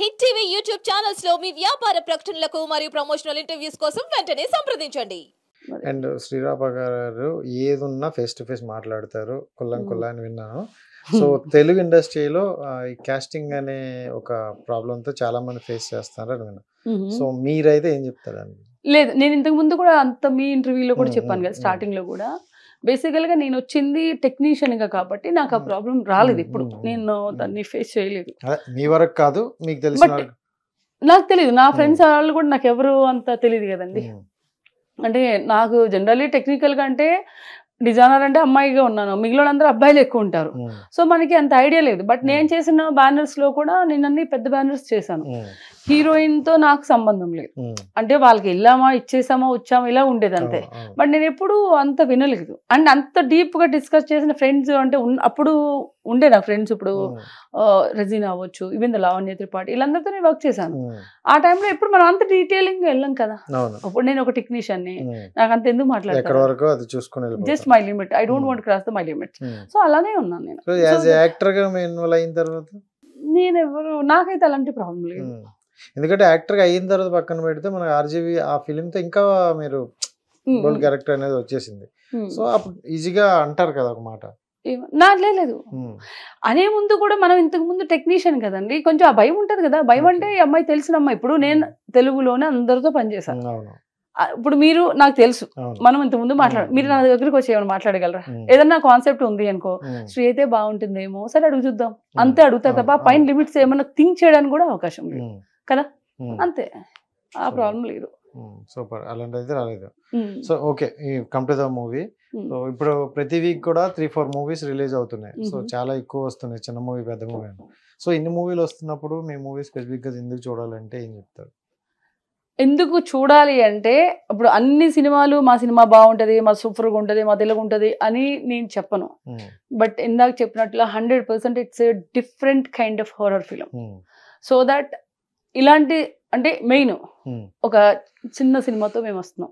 Hit TV YouTube channels లో మీ వ్యాపార ప్రకటనలకు మరియు ప్రమోషనల్ ఇంటర్వ్యూస్ కోసం వెంటనే సంప్రదించండి అండ్ శ్రీరామ గారు ఏది ఉన్నా ఫేస్ టు ఫేస్ మాట్లాడతారు కుల్లం కుల్లా అని విన్నాను సో తెలుగు ఇండస్ట్రీలో ఈ కాస్టింగ్ అనే ఒక ప్రాబ్లమ్ తో చాలా మంది ఫేస్ చేస్తున్నారు అని విన్నాను సో మీరైతే ఏం చెప్తారు లేదు నేను ఇంతకు ముందు కూడా అంత మీ ఇంటర్వ్యూలో కూడా చెప్పాను కదా స్టార్టింగ్ లో కూడా బేసికల్గా నేను వచ్చింది టెక్నీషియన్గా కాబట్టి నాకు ఆ ప్రాబ్లం hmm. రాలేదు hmm, ఇప్పుడు hmm, నేను దాన్ని ఫేస్ చేయలేదు మీ వరకు కాదు మీకు తెలుసు నాకు తెలియదు నా ఫ్రెండ్స్ వాళ్ళు కూడా నాకు ఎవరు అంత తెలియదు కదండి అంటే నాకు జనరల్లీ టెక్నికల్గా అంటే డిజైనర్ అంటే అమ్మాయిగా ఉన్నాను అందరూ అబ్బాయిలు ఎక్కువ ఉంటారు సో మనకి అంత ఐడియా లేదు బట్ నేను చేసిన బ్యానర్స్ లో కూడా నేను అన్ని పెద్ద బ్యానర్స్ చేశాను హీరోయిన్ తో నాకు సంబంధం లేదు అంటే వాళ్ళకి వెళ్ళామా ఇచ్చేసామా వచ్చామా ఇలా ఉండేది అంతే బట్ నేను ఎప్పుడు అంత వినలేదు అండ్ అంత డీప్ గా డిస్కస్ చేసిన ఫ్రెండ్స్ అంటే అప్పుడు ఉండే నాకు ఫ్రెండ్స్ ఇప్పుడు రజీనా అవ్వచ్చు ఈవెన్ ద లావణ్య త్రిపాఠి వీళ్ళందరితో నేను వర్క్ చేశాను ఆ టైంలో ఎప్పుడు మనం అంత డీటెయిలింగ్ వెళ్ళాం కదా అప్పుడు నేను ఒక టెక్నీషియన్ ని నాకు అంత ఎందుకు మాట్లాడతాను just my limit I don't want cross the my limit so అలానే ఉన్నాను నేను నేను ఎవరు నాకైతే అలాంటి ప్రాబ్లం లేదు ఎందుకంటే యాక్టర్గా అయిన తర్వాత పక్కన పెడితే మన ఆర్జీవి ఆ ఫిలిం తో ఇంకా మీరు గోల్డ్ క్యారెక్టర్ అనేది వచ్చేసింది సో అప్పుడు ఈజీగా అంటారు కదా ఒక మాట నా లేదు అనే ముందు కూడా మనం ఇంతకు ముందు టెక్నీషియన్ కదండి కొంచెం ఆ భయం ఉంటది కదా భయం అంటే ఈ అమ్మాయి తెలిసిన అమ్మాయి ఇప్పుడు నేను తెలుగులోనే అందరితో పనిచేశాను ఇప్పుడు మీరు నాకు తెలుసు మనం ఇంత ముందు మాట్లాడు మీరు నా దగ్గరికి వచ్చి ఏమైనా మాట్లాడగలరా ఏదన్నా కాన్సెప్ట్ ఉంది అనుకో శ్రీ అయితే బాగుంటుందేమో సరే అడుగు చూద్దాం అంతే అడుగుతారు తప్ప పైన లిమిట్స్ ఏమన్నా థింక్ చేయడానికి కూడా అవకాశం లేదు కదా అంతే ఆ ప్రాబ్లం లేదు సూపర్ అలాంటి అయితే రాలేదు so okay complete to the movie so ఇప్పుడు ప్రతి వీక్ కూడా త్రీ ఫోర్ మూవీస్ రిలీజ్ అవుతున్నాయి సో చాలా ఎక్కువ వస్తున్నాయి చిన్న మూవీ పెద్ద మూవీ అని సో ఇన్ని మూవీలు వస్తున్నప్పుడు మీ మూవీ స్పెసిఫిక్గా ఎందుకు చూడాలంటే ఏం చెప్తారు ఎందుకు చూడాలి అంటే ఇప్పుడు అన్ని సినిమాలు మా సినిమా బాగుంటుంది మా సూపర్గా ఉంటుంది మా తెలుగు ఉంటుంది అని నేను చెప్పను బట్ ఇందాక చెప్పినట్లు hundred percent it's different kind of horror film so that ఇలాంటి అంటే మెయిన్ ఒక చిన్న సినిమాతో మేము వస్తున్నాం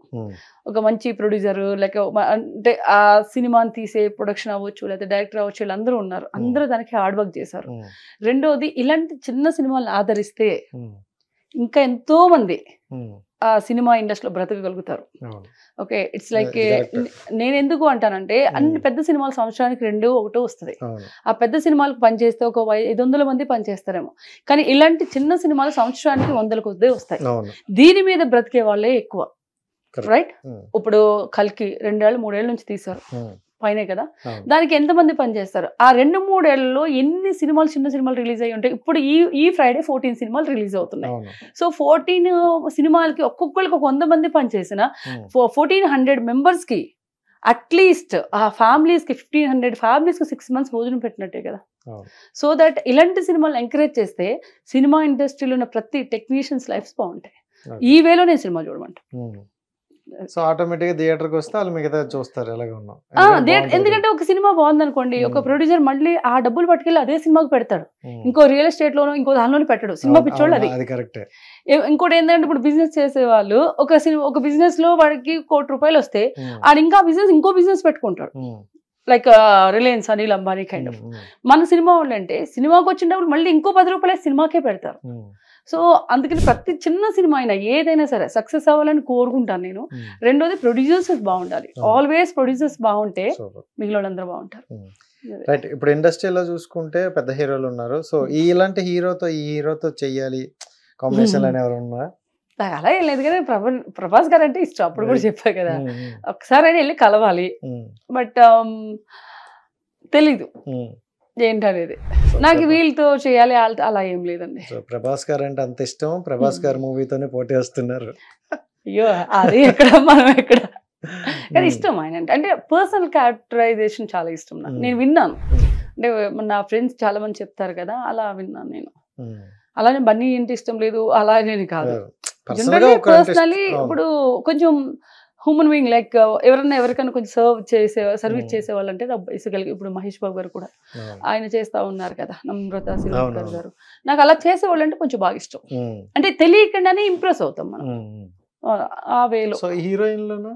ఒక మంచి ప్రొడ్యూసర్ లేక అంటే ఆ సినిమాని తీసే ప్రొడక్షన్ అవ్వచ్చు లేకపోతే డైరెక్టర్ అవ్వచ్చు వీళ్ళందరూ ఉన్నారు అందరూ దానికి హార్డ్ వర్క్ చేశారు రెండోది ఇలాంటి చిన్న సినిమాలను ఆదరిస్తే ఇంకా ఎంతో మంది ఆ సినిమా ఇండస్ట్రీలో బ్రతకగలుగుతారు ఓకే ఇట్స్ లైక్ నేను ఎందుకు అంటానంటే hmm. అన్ని పెద్ద సినిమాలు సంవత్సరానికి రెండు ఒకటో వస్తుంది ఆ పెద్ద సినిమాలకు పనిచేస్తే ఒక ఐదు వందల మంది పనిచేస్తారేమో కానీ ఇలాంటి చిన్న సినిమాలు సంవత్సరానికి వందల కొద్దీ వస్తాయి దీని మీద బ్రతికే వాళ్ళే ఎక్కువ రైట్ hmm. ఇప్పుడు కల్కి రెండేళ్ళు మూడేళ్ళ నుంచి తీశారు hmm. పైనే కదా దానికి ఎంతమంది పనిచేస్తారు ఆ రెండు మూడేళ్లలో ఎన్ని సినిమాలు చిన్న సినిమాలు రిలీజ్ అయ్యి ఉంటాయి ఇప్పుడు ఈ ఈ ఫ్రైడే ఫోర్టీన్ సినిమాలు రిలీజ్ అవుతున్నాయి సో ఫోర్టీన్ సినిమాలకి ఒక్కొక్కరికి ఒక వంద మంది పనిచేసిన ఫోర్టీన్ హండ్రెడ్ మెంబర్స్కి అట్లీస్ట్ ఆ ఫ్యామిలీస్కి ఫిఫ్టీన్ హండ్రెడ్ ఫ్యామిలీస్కి సిక్స్ మంత్స్ భోజనం పెట్టినట్టే కదా సో దట్ ఇలాంటి సినిమాలు ఎంకరేజ్ చేస్తే సినిమా ఇండస్ట్రీలో ఉన్న ప్రతి టెక్నీషియన్స్ లైఫ్స్ బాగుంటాయి ఈ వేలో నేను సినిమా చూడమంటాను సో ఆటోమేటిక్ గా థియేటర్ కి వస్తే వాళ్ళు మిగతా చూస్తారు ఎలాగే ఉన్నాం ఎందుకంటే ఒక సినిమా బాగుందనుకోండి ఒక ప్రొడ్యూసర్ మళ్ళీ ఆ డబ్బులు పట్టుకెళ్ళి అదే సినిమాకి పెడతాడు ఇంకో రియల్ ఎస్టేట్ లోను ఇంకో దానిలో పెట్టడు సినిమా పిచ్చోళ్ళు అది కరెక్ట్ ఇంకోటి ఏంటంటే ఇప్పుడు బిజినెస్ చేసే వాళ్ళు ఒక సినిమా ఒక బిజినెస్ లో వాడికి కోటి రూపాయలు వస్తే ఆడు ఇంకా బిజినెస్ ఇంకో బిజినెస్ పెట్టుకుంటాడు like Reliance Anil Ambani kind of మన సినిమా వాళ్ళు అంటే సినిమాకి వచ్చిన డబ్బులు మళ్ళీ ఇంకో పది రూపాయలు సినిమాకే పెడతారు mm-hmm. సో అందుకని ప్రతి చిన్న సినిమా అయినా ఏదైనా సరే సక్సెస్ అవ్వాలని కోరుకుంటాను నేను mm-hmm. రెండోది ప్రొడ్యూసర్స్ బాగుండాలి ఆల్వేస్ mm-hmm. ప్రొడ్యూసర్స్ బాగుంటే మిగిలిన వాళ్ళందరూ బాగుంటారు రైట్ ఇప్పుడు ఇండస్ట్రీలో చూసుకుంటే పెద్ద హీరోలు ఉన్నారు సో ఇలాంటి హీరోతో ఈ హీరోతో చెయ్యాలి కాంబినేషన్ అనేవారు ఎవరు ఉన్నారా నాకు అలా ఏం లేదు కదా ప్రభాస్ గారు అంటే ఇష్టం అప్పుడు కూడా చెప్పా కదా ఒకసారి అయినా వెళ్ళి కలవాలి బట్ తెలీదు ఏంటనేది నాకు వీళ్ళతో చేయాలి వాళ్ళతో అలా ఏం లేదండి ప్రభాస్ గారు అంటే అంత ఇష్టం ప్రభాస్ గారు మూవీతోనే పోటీ వస్తున్నారు అయ్యో అది ఎక్కడ మనం ఎక్కడ కానీ ఇష్టం ఆయన అంటే అంటే పర్సనల్ క్యారెక్టరైజేషన్ చాలా ఇష్టం నాకు నేను విన్నాను అంటే నా ఫ్రెండ్స్ చాలా మంది చెప్తారు కదా అలా విన్నాను నేను అలానే బన్నీ ఏంటి ఇష్టం లేదు అలా నేను కాదు పర్సనలీ ఇప్పుడు కొంచెం హ్యూమన్ బీయింగ్ లైక్ ఎవరన్నా ఎవరికైనా కొంచెం సర్వ్ చేసే సర్వీస్ hmm. చేసే వాళ్ళంటే ఇసుకలిగి ఇప్పుడు మహేష్ బాబు గారు కూడా ఆయన చేస్తా ఉన్నారు కదా నమ్రత సిల్వకర్ గారు నాకు అలా చేసే వాళ్ళంటే కొంచెం బాగా ఇష్టం hmm. అంటే తెలియకుండానే ఇంప్రెస్ అవుతాం మనం hmm. ఆ వేలో హీరోయిన్లోనా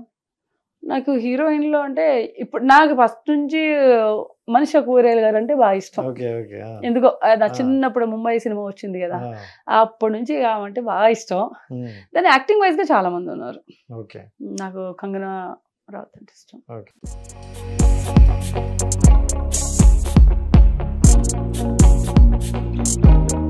నాకు హీరోయిన్లో అంటే ఇప్పుడు నాకు ఫస్ట్ నుంచి మనిష కూరేలు గారు అంటే బాగా ఇష్టం ఎందుకో నా చిన్నప్పుడు ముంబై సినిమా వచ్చింది కదా అప్పటి నుంచి అంటే బాగా ఇష్టం దాని యాక్టింగ్ వైజ్ గా చాలా మంది ఉన్నారు నాకు కంగనా రావత్ అంటే ఇష్టం